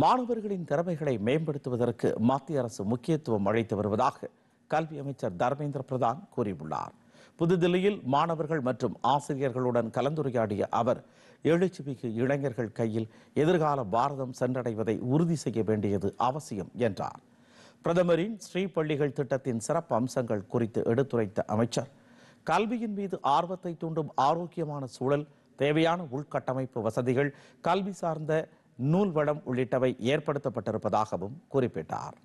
மாணவர்களின் திறமைகளை மேம்படுத்துவதற்கு மத்திய அரசு முக்கியத்துவம் அளித்து வருவதாக கல்வி அமைச்சர் தர்மேந்திர பிரதான் கூறியுள்ளார் புதுதில்லியில் மாணவர்கள் மற்றும் ஆசிரியர்களுடன் கலந்துரையாடிய அவர் எழுச்சிமிகு இளைஞர்கள் கையில் எதிர்கால பாரதம் சென்றடைவதை உறுதி செய்ய வேண்டியது அவசியம் என்றார் பிரதமரின் ஸ்ரீ பள்ளிகள் திட்டத்தின் சிறப்பு அம்சங்கள் குறித்து எடுத்துரைத்த அமைச்சர் கல்வியின் மீது ஆர்வத்தை தூண்டும் ஆரோக்கியமான சூழல் தேவையான உள்கட்டமைப்பு வசதிகள் கல்வி சார்ந்த நூல் வளம் உள்ளிட்டவை ஏற்படுத்தப்பட்டிருப்பதாகவும் குறிப்பிட்டார்